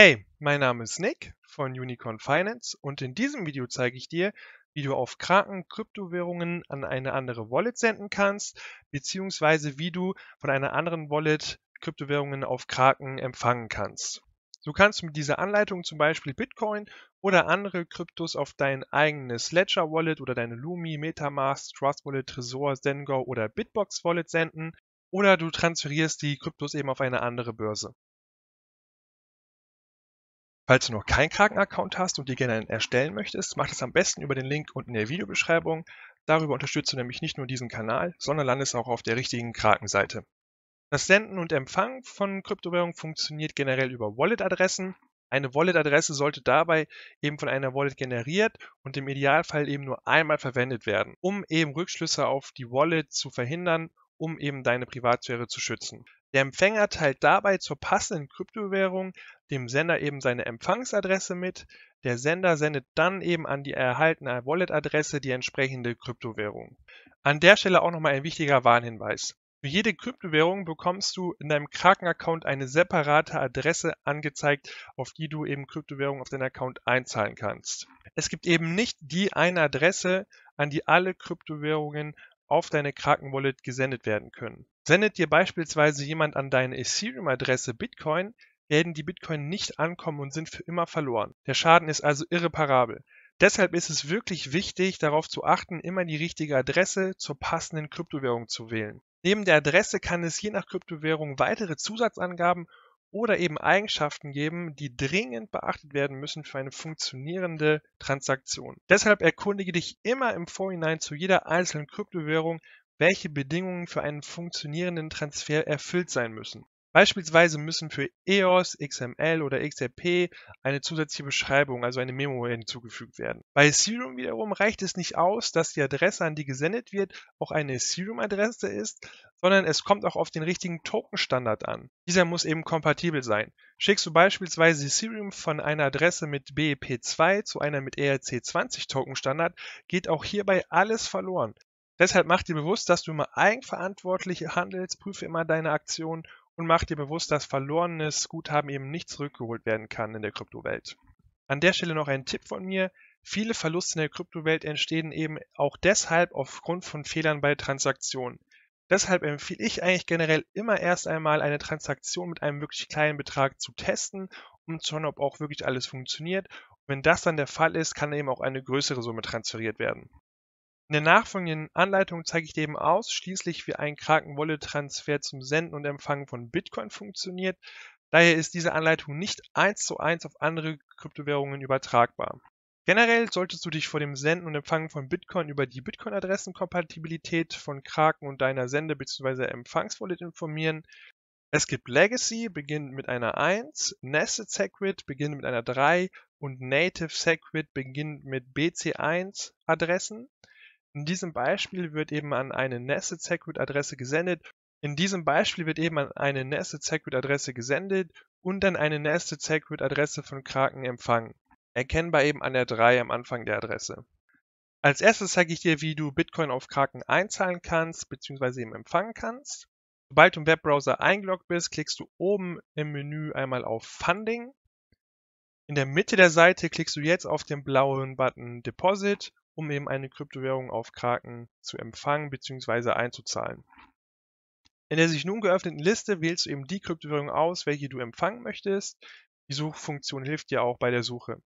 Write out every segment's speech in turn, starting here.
Hey, mein Name ist Nick von Unicorn Finance und in diesem Video zeige ich dir, wie du auf Kraken Kryptowährungen an eine andere Wallet senden kannst, beziehungsweise wie du von einer anderen Wallet Kryptowährungen auf Kraken empfangen kannst. Du kannst mit dieser Anleitung zum Beispiel Bitcoin oder andere Kryptos auf dein eigenes Ledger Wallet oder deine Lumi, Metamask, Trust Wallet, Tresor, Zengo oder Bitbox Wallet senden oder du transferierst die Kryptos eben auf eine andere Börse. Falls du noch keinen Kraken-Account hast und dir gerne einen erstellen möchtest, mach das am besten über den Link unten in der Videobeschreibung. Darüber unterstützt du nämlich nicht nur diesen Kanal, sondern landest auch auf der richtigen Kraken-Seite. Das Senden und Empfangen von Kryptowährungen funktioniert generell über Wallet-Adressen. Eine Wallet-Adresse sollte dabei eben von einer Wallet generiert und im Idealfall eben nur einmal verwendet werden, um eben Rückschlüsse auf die Wallet zu verhindern, um eben deine Privatsphäre zu schützen. Der Empfänger teilt dabei zur passenden Kryptowährung dem Sender eben seine Empfangsadresse mit. Der Sender sendet dann eben an die erhaltene Wallet-Adresse die entsprechende Kryptowährung. An der Stelle auch nochmal ein wichtiger Warnhinweis. Für jede Kryptowährung bekommst du in deinem Kraken-Account eine separate Adresse angezeigt, auf die du eben Kryptowährung auf deinen Account einzahlen kannst. Es gibt eben nicht die eine Adresse, an die alle Kryptowährungen auf deine Kraken Wallet gesendet werden können. Sendet dir beispielsweise jemand an deine Ethereum-Adresse Bitcoin, werden die Bitcoin nicht ankommen und sind für immer verloren. Der Schaden ist also irreparabel. Deshalb ist es wirklich wichtig, darauf zu achten, immer die richtige Adresse zur passenden Kryptowährung zu wählen. Neben der Adresse kann es je nach Kryptowährung weitere Zusatzangaben oder eben Eigenschaften geben, die dringend beachtet werden müssen für eine funktionierende Transaktion. Deshalb erkundige dich immer im Vorhinein zu jeder einzelnen Kryptowährung, welche Bedingungen für einen funktionierenden Transfer erfüllt sein müssen. Beispielsweise müssen für EOS, XML oder XRP eine zusätzliche Beschreibung, also eine Memo hinzugefügt werden. Bei Ethereum wiederum reicht es nicht aus, dass die Adresse, an die gesendet wird, auch eine Ethereum-Adresse ist, sondern es kommt auch auf den richtigen Token-Standard an. Dieser muss eben kompatibel sein. Schickst du beispielsweise Ethereum von einer Adresse mit BEP2 zu einer mit ERC20 Token-Standard, geht auch hierbei alles verloren. Deshalb mach dir bewusst, dass du immer eigenverantwortlich handelst, prüfe immer deine Aktionen und mach dir bewusst, dass verlorenes Guthaben eben nicht zurückgeholt werden kann in der Kryptowelt. An der Stelle noch ein Tipp von mir. Viele Verluste in der Kryptowelt entstehen eben auch deshalb aufgrund von Fehlern bei Transaktionen. Deshalb empfehle ich eigentlich generell immer erst einmal eine Transaktion mit einem wirklich kleinen Betrag zu testen, um zu schauen, ob auch wirklich alles funktioniert. Und wenn das dann der Fall ist, kann eben auch eine größere Summe transferiert werden. In der nachfolgenden Anleitung zeige ich dir eben ausschließlich, wie ein Kraken-Wallet-Transfer zum Senden und Empfangen von Bitcoin funktioniert. Daher ist diese Anleitung nicht eins zu eins auf andere Kryptowährungen übertragbar. Generell solltest du dich vor dem Senden und Empfangen von Bitcoin über die Bitcoin-Adressenkompatibilität von Kraken und deiner Sende- bzw. Empfangswallet informieren. Es gibt Legacy, beginnt mit einer 1, Nested Secret beginnt mit einer 3 und Native Secret beginnt mit BC1-Adressen. In diesem Beispiel wird eben an eine Nested Secret Adresse gesendet. In diesem Beispiel wird eben an eine Nested Secret Adresse gesendet und dann eine Nested Secret Adresse von Kraken empfangen. Erkennbar eben an der 3 am Anfang der Adresse. Als erstes zeige ich dir, wie du Bitcoin auf Kraken einzahlen kannst bzw. eben empfangen kannst. Sobald du im Webbrowser eingeloggt bist, klickst du oben im Menü einmal auf Funding. In der Mitte der Seite klickst du jetzt auf den blauen Button Deposit um eben eine Kryptowährung auf Kraken zu empfangen bzw. einzuzahlen. In der sich nun geöffneten Liste wählst du eben die Kryptowährung aus, welche du empfangen möchtest. Die Suchfunktion hilft dir auch bei der Suche.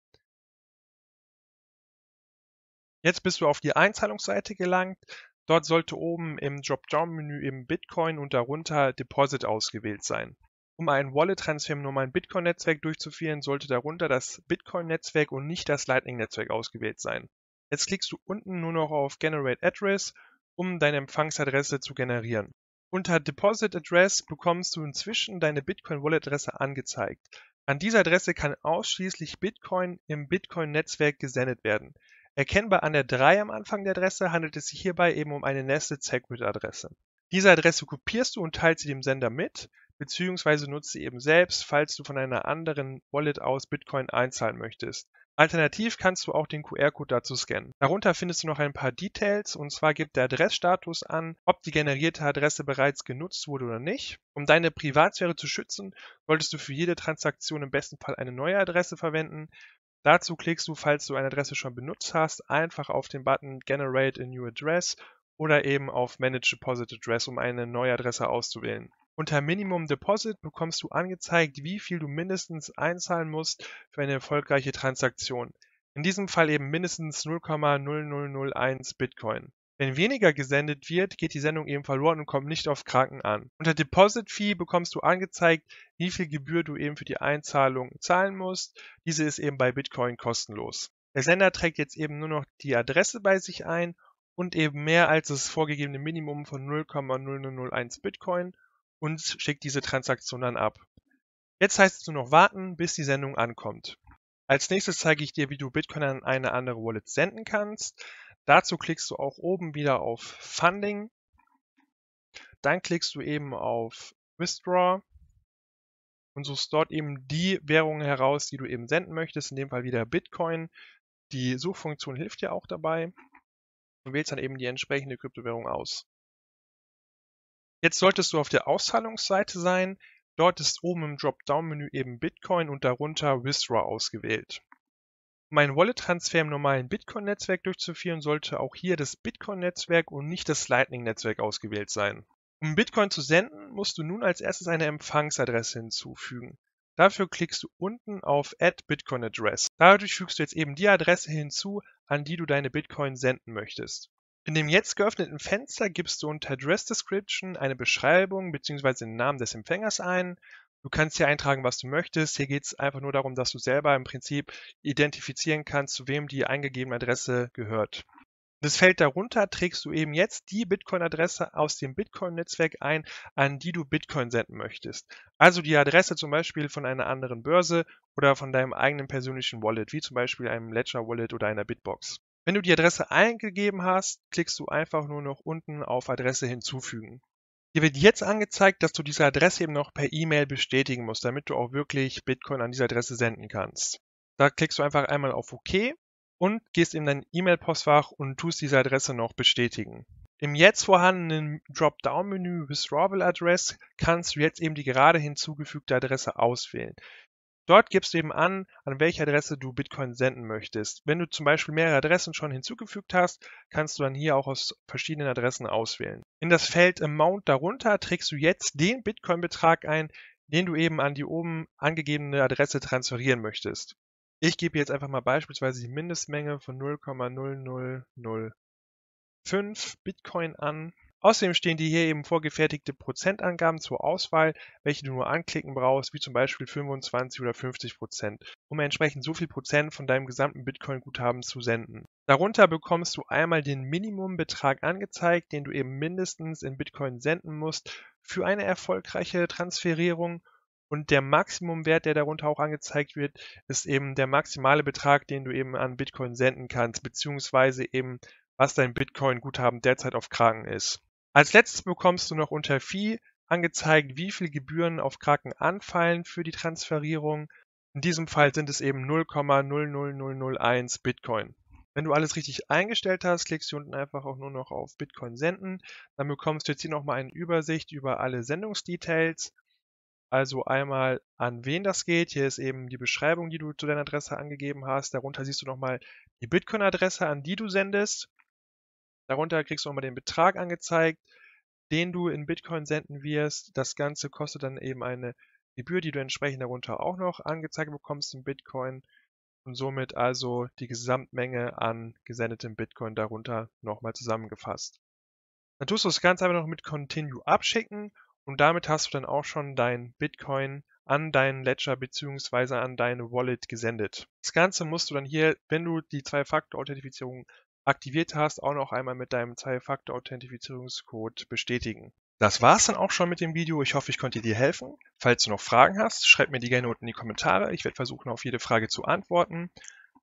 Jetzt bist du auf die Einzahlungsseite gelangt. Dort sollte oben im Dropdown-Menü eben Bitcoin und darunter Deposit ausgewählt sein. Um einen Wallet-Transfer im normalen Bitcoin-Netzwerk durchzuführen, sollte darunter das Bitcoin-Netzwerk und nicht das Lightning-Netzwerk ausgewählt sein. Jetzt klickst du unten nur noch auf Generate Address, um deine Empfangsadresse zu generieren. Unter Deposit Address bekommst du inzwischen deine Bitcoin Wallet Adresse angezeigt. An dieser Adresse kann ausschließlich Bitcoin im Bitcoin-Netzwerk gesendet werden. Erkennbar an der 3 am Anfang der Adresse handelt es sich hierbei eben um eine Nested Secret Adresse. Diese Adresse kopierst du und teilst sie dem Sender mit beziehungsweise nutze sie eben selbst, falls du von einer anderen Wallet aus Bitcoin einzahlen möchtest. Alternativ kannst du auch den QR-Code dazu scannen. Darunter findest du noch ein paar Details und zwar gibt der Adressstatus an, ob die generierte Adresse bereits genutzt wurde oder nicht. Um deine Privatsphäre zu schützen, solltest du für jede Transaktion im besten Fall eine neue Adresse verwenden. Dazu klickst du, falls du eine Adresse schon benutzt hast, einfach auf den Button Generate a New Address oder eben auf Manage Deposit Address, um eine neue Adresse auszuwählen. Unter Minimum Deposit bekommst du angezeigt, wie viel du mindestens einzahlen musst für eine erfolgreiche Transaktion. In diesem Fall eben mindestens 0,0001 Bitcoin. Wenn weniger gesendet wird, geht die Sendung eben verloren und kommt nicht auf Kranken an. Unter Deposit Fee bekommst du angezeigt, wie viel Gebühr du eben für die Einzahlung zahlen musst. Diese ist eben bei Bitcoin kostenlos. Der Sender trägt jetzt eben nur noch die Adresse bei sich ein und eben mehr als das vorgegebene Minimum von 0,0001 Bitcoin und schickt diese Transaktion dann ab. Jetzt heißt es nur noch warten, bis die Sendung ankommt. Als nächstes zeige ich dir, wie du Bitcoin an eine andere Wallet senden kannst. Dazu klickst du auch oben wieder auf Funding. Dann klickst du eben auf Withdraw und suchst dort eben die Währungen heraus, die du eben senden möchtest. In dem Fall wieder Bitcoin. Die Suchfunktion hilft dir auch dabei und wählst dann eben die entsprechende Kryptowährung aus. Jetzt solltest du auf der Auszahlungsseite sein. Dort ist oben im Dropdown-Menü eben Bitcoin und darunter Withdraw ausgewählt. Um einen Wallet-Transfer im normalen Bitcoin-Netzwerk durchzuführen, sollte auch hier das Bitcoin-Netzwerk und nicht das Lightning-Netzwerk ausgewählt sein. Um Bitcoin zu senden, musst du nun als erstes eine Empfangsadresse hinzufügen. Dafür klickst du unten auf Add Bitcoin Address. Dadurch fügst du jetzt eben die Adresse hinzu, an die du deine Bitcoin senden möchtest. In dem jetzt geöffneten Fenster gibst du unter Address Description eine Beschreibung bzw. den Namen des Empfängers ein. Du kannst hier eintragen, was du möchtest. Hier geht es einfach nur darum, dass du selber im Prinzip identifizieren kannst, zu wem die eingegebene Adresse gehört. Das Feld darunter trägst du eben jetzt die Bitcoin-Adresse aus dem Bitcoin-Netzwerk ein, an die du Bitcoin senden möchtest. Also die Adresse zum Beispiel von einer anderen Börse oder von deinem eigenen persönlichen Wallet, wie zum Beispiel einem Ledger Wallet oder einer Bitbox. Wenn du die Adresse eingegeben hast, klickst du einfach nur noch unten auf Adresse hinzufügen. Dir wird jetzt angezeigt, dass du diese Adresse eben noch per E-Mail bestätigen musst, damit du auch wirklich Bitcoin an diese Adresse senden kannst. Da klickst du einfach einmal auf OK und gehst in dein E-Mail-Postfach und tust diese Adresse noch bestätigen. Im jetzt vorhandenen Dropdown-Menü Withdrawal Address kannst du jetzt eben die gerade hinzugefügte Adresse auswählen. Dort gibst du eben an, an welche Adresse du Bitcoin senden möchtest. Wenn du zum Beispiel mehrere Adressen schon hinzugefügt hast, kannst du dann hier auch aus verschiedenen Adressen auswählen. In das Feld Amount darunter trägst du jetzt den Bitcoin-Betrag ein, den du eben an die oben angegebene Adresse transferieren möchtest. Ich gebe jetzt einfach mal beispielsweise die Mindestmenge von 0,0005 Bitcoin an Außerdem stehen dir hier eben vorgefertigte Prozentangaben zur Auswahl, welche du nur anklicken brauchst, wie zum Beispiel 25 oder 50 Prozent, um entsprechend so viel Prozent von deinem gesamten Bitcoin-Guthaben zu senden. Darunter bekommst du einmal den Minimumbetrag angezeigt, den du eben mindestens in Bitcoin senden musst für eine erfolgreiche Transferierung und der Maximumwert, der darunter auch angezeigt wird, ist eben der maximale Betrag, den du eben an Bitcoin senden kannst, beziehungsweise eben was dein Bitcoin-Guthaben derzeit auf Kragen ist. Als letztes bekommst du noch unter Fee angezeigt, wie viel Gebühren auf Kraken anfallen für die Transferierung. In diesem Fall sind es eben 0,00001 Bitcoin. Wenn du alles richtig eingestellt hast, klickst du unten einfach auch nur noch auf Bitcoin senden. Dann bekommst du jetzt hier nochmal eine Übersicht über alle Sendungsdetails. Also einmal an wen das geht. Hier ist eben die Beschreibung, die du zu deiner Adresse angegeben hast. Darunter siehst du nochmal die Bitcoin-Adresse, an die du sendest. Darunter kriegst du immer den Betrag angezeigt, den du in Bitcoin senden wirst. Das Ganze kostet dann eben eine Gebühr, die du entsprechend darunter auch noch angezeigt bekommst in Bitcoin und somit also die Gesamtmenge an gesendetem Bitcoin darunter nochmal zusammengefasst. Dann tust du das Ganze aber noch mit Continue abschicken und damit hast du dann auch schon dein Bitcoin an deinen Ledger bzw. an deine Wallet gesendet. Das Ganze musst du dann hier, wenn du die Zwei-Faktor-Authentifizierung aktiviert hast, auch noch einmal mit deinem Zwei-Faktor-Authentifizierungscode bestätigen. Das war's dann auch schon mit dem Video. Ich hoffe, ich konnte dir helfen. Falls du noch Fragen hast, schreib mir die gerne unten in die Kommentare. Ich werde versuchen, auf jede Frage zu antworten.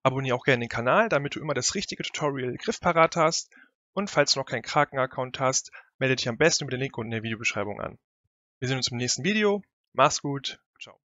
Abonniere auch gerne den Kanal, damit du immer das richtige Tutorial griffparat hast. Und falls du noch keinen Kraken-Account hast, melde dich am besten über den Link unten in der Videobeschreibung an. Wir sehen uns im nächsten Video. Mach's gut. Ciao.